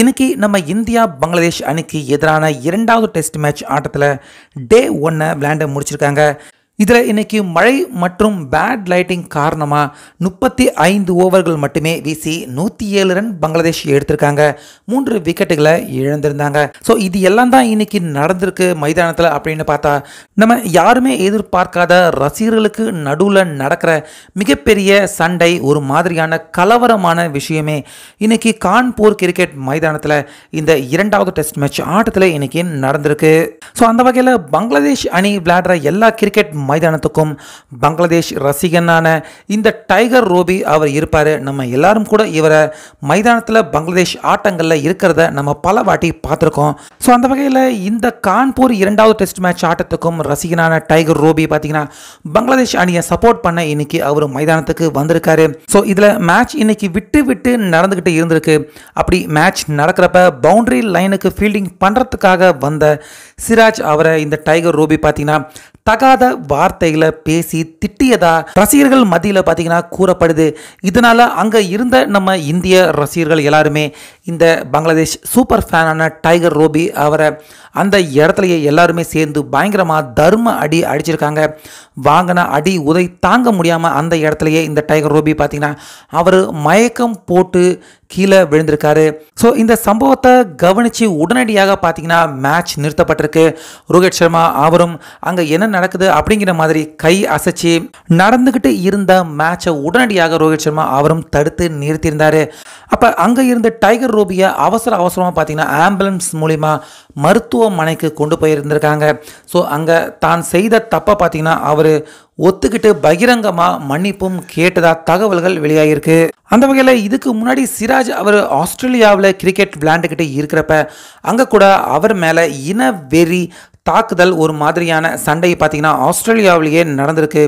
இன்னைக்கு நம்ம இந்தியா பங்களாதேஷ் அணிக்கு எதிரான இரண்டாவது டெஸ்ட் மேட்ச் ஆட்டத்தில் டே ஒன்னை விளையாண்ட முடிச்சிருக்காங்க இதில் இன்றைக்கி மழை மற்றும் பேட் லைட்டிங் காரணமாக முப்பத்தி ஐந்து ஓவர்கள் மட்டுமே வீசி நூற்றி ஏழு ரன் பங்களாதேஷ் எடுத்திருக்காங்க மூன்று விக்கெட்டுகளை இழந்திருந்தாங்க ஸோ இது எல்லாம் தான் இன்னைக்கு நடந்திருக்கு மைதானத்தில் அப்படின்னு பார்த்தா நம்ம யாருமே எதிர்பார்க்காத ரசிகர்களுக்கு நடுவில் நடக்கிற மிகப்பெரிய சண்டை ஒரு மாதிரியான கலவரமான விஷயமே இன்னைக்கு கான்பூர் கிரிக்கெட் மைதானத்தில் இந்த இரண்டாவது டெஸ்ட் மேட்ச் ஆட்டத்தில் இன்னைக்கு நடந்திருக்கு ஸோ அந்த வகையில் பங்களாதேஷ் அணி விளையாடுற எல்லா கிரிக்கெட் மைதானத்துக்கும் பங்களாதேஷ் ரசிகனான இந்த டைகர் ரோபி அவர் இருப்பார் நம்ம எல்லாரும் கூட இவரை மைதானத்தில் பங்களாதேஷ் ஆட்டங்களில் இருக்கிறத நம்ம பல வாட்டி பார்த்துருக்கோம் ஸோ அந்த வகையில் இந்த கான்பூர் இரண்டாவது டெஸ்ட் மேட்ச் ஆட்டத்துக்கும் ரசிகனான டைகர் ரோபி பார்த்தீங்கன்னா பங்களாதேஷ் அணியை சப்போர்ட் பண்ண இன்னைக்கு அவர் மைதானத்துக்கு வந்திருக்காரு ஸோ இதில் மேட்ச் இன்னைக்கு விட்டு விட்டு நடந்துக்கிட்டு இருந்திருக்கு அப்படி மேட்ச் நடக்கிறப்ப பவுண்டரி லைனுக்கு ஃபீல்டிங் பண்ணுறதுக்காக வந்த சிராஜ் அவரை இந்த டைகர் ரூபி பார்த்தீங்கன்னா தகாத வார்த்தைகளை பேசி திட்டியதா ரசிகர்கள் மத்தியில் பார்த்தீங்கன்னா கூறப்படுது இதனால் அங்கே இருந்த நம்ம இந்திய ரசிகர்கள் எல்லாருமே இந்த பங்களாதேஷ் சூப்பர் ஃபேனான டைகர் ரோபி அவரை அந்த இடத்துலையே எல்லாருமே சேர்ந்து பயங்கரமாக தர்ம அடி அடிச்சிருக்காங்க வாங்கின அடி உதை தாங்க முடியாமல் அந்த இடத்துலையே இந்த டைகர் ரோபி பார்த்திங்கன்னா அவர் மயக்கம் போட்டு கீழே விழுந்திருக்காரு ஸோ இந்த சம்பவத்தை கவனித்து உடனடியாக பார்த்தீங்கன்னா மேட்ச் நிறுத்தப்பட்டிருக்கு ரோஹித் சர்மா அவரும் அங்கே என்ன நடக்குது அப்படிங்கிற மாதிரி கை அசைச்சு நடந்துக்கிட்டு இருந்த மேட்சை உடனடியாக ரோஹித் சர்மா அவரும் தடுத்து நிறுத்தியிருந்தார் அப்போ அங்கே இருந்த டைகர் ரூபியை அவசர அவசரமாக பார்த்தீங்கன்னா ஆம்புலன்ஸ் மூலிமா மருத்துவமனைக்கு கொண்டு போயிருந்திருக்காங்க ஸோ அங்கே தான் செய்த தப்பை பார்த்தீங்கன்னா அவர் ஒத்துக்கிட்டு பகிரங்கமா மன்னிப்பும் கேட்டதா தகவல்கள் வெளியாகிருக்கு அந்த வகையில் இதுக்கு முன்னாடி சிராஜ் அவர் ஆஸ்திரேலியாவில் கிரிக்கெட் விளையாண்டுக்கிட்டு இருக்கிறப்ப அங்கே கூட அவர் மேலே இன வெறி தாக்குதல் ஒரு மாதிரியான சண்டை பார்த்திங்கன்னா ஆஸ்திரேலியாவிலேயே நடந்திருக்கு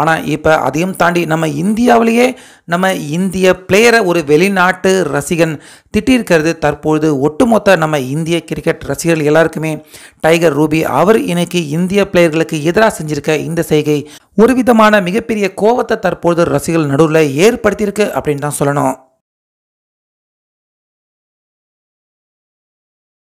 ஆனால் இப்போ அதையும் தாண்டி நம்ம இந்தியாவிலேயே நம்ம இந்திய பிளேயரை ஒரு வெளிநாட்டு ரசிகன் திட்டியிருக்கிறது தற்பொழுது ஒட்டுமொத்த நம்ம இந்திய கிரிக்கெட் ரசிகர்கள் எல்லாருக்குமே டைகர் ரூபி அவர் இன்னைக்கு இந்திய பிளேயர்களுக்கு எதிராக செஞ்சிருக்க இந்த செய்கை ஒரு விதமான மிகப்பெரிய கோபத்தை தற்பொழுது ரசிகர்கள் நடுவில் ஏற்படுத்தியிருக்கு அப்படின்னு தான் சொல்லணும்